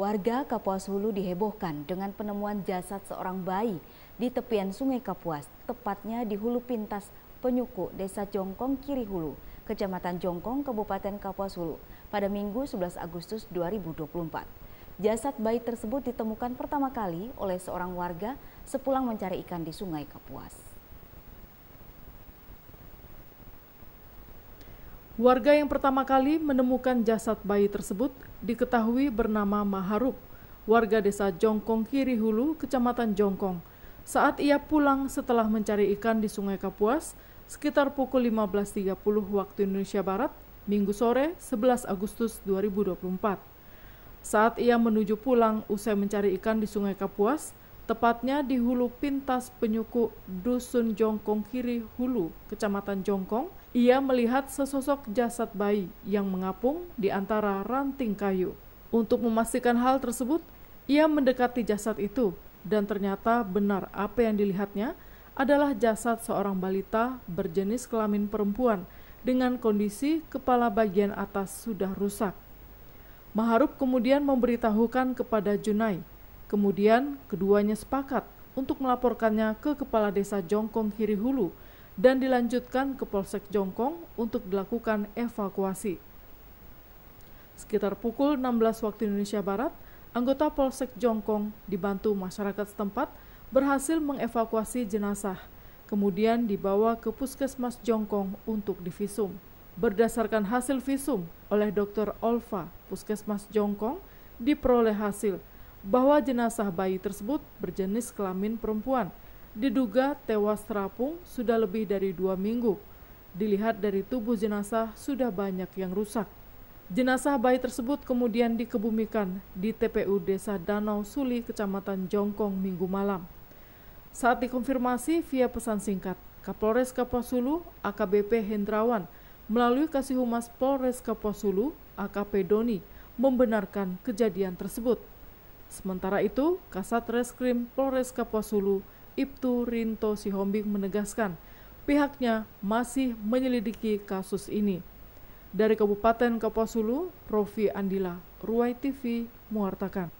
Warga Kapuas Hulu dihebohkan dengan penemuan jasad seorang bayi di tepian Sungai Kapuas, tepatnya di Hulu Pintas Penyuku, Desa Jongkong Kiri Hulu, Kecamatan Jongkong, Kabupaten Kapuas Hulu, pada Minggu 11 Agustus 2024. Jasad bayi tersebut ditemukan pertama kali oleh seorang warga sepulang mencari ikan di Sungai Kapuas. Warga yang pertama kali menemukan jasad bayi tersebut diketahui bernama Maharup, warga desa Jongkong Kiri Hulu, Kecamatan Jongkong. Saat ia pulang setelah mencari ikan di Sungai Kapuas, sekitar pukul 15.30 waktu Indonesia Barat, Minggu sore 11 Agustus 2024. Saat ia menuju pulang usai mencari ikan di Sungai Kapuas, tepatnya di Hulu Pintas Penyuku Dusun Jongkong Kiri Hulu, Kecamatan Jongkong, ia melihat sesosok jasad bayi yang mengapung di antara ranting kayu. Untuk memastikan hal tersebut, ia mendekati jasad itu dan ternyata benar apa yang dilihatnya adalah jasad seorang balita berjenis kelamin perempuan dengan kondisi kepala bagian atas sudah rusak. Maharup kemudian memberitahukan kepada Junai Kemudian keduanya sepakat untuk melaporkannya ke Kepala Desa Jongkong Kiri Hulu dan dilanjutkan ke Polsek Jongkong untuk dilakukan evakuasi. Sekitar pukul 16 waktu Indonesia Barat, anggota Polsek Jongkong dibantu masyarakat setempat berhasil mengevakuasi jenazah, kemudian dibawa ke Puskesmas Jongkong untuk divisum. Berdasarkan hasil visum oleh Dr. Olfa, Puskesmas Jongkong diperoleh hasil bahwa jenazah bayi tersebut berjenis kelamin perempuan. Diduga tewas terapung sudah lebih dari dua minggu. Dilihat dari tubuh jenazah sudah banyak yang rusak. Jenazah bayi tersebut kemudian dikebumikan di TPU Desa Danau Suli, Kecamatan Jongkong, Minggu malam. Saat dikonfirmasi via pesan singkat, Kapolres Kaposulu AKBP Hendrawan melalui Kasih Humas Polres Kaposulu AKP Doni membenarkan kejadian tersebut. Sementara itu, Kasat Reskrim Polres Kapuasulu, Ibtu Rinto Sihombing menegaskan, pihaknya masih menyelidiki kasus ini. Dari Kabupaten Kapuasulu, Rofi Andila, Ruai TV, mewartakan.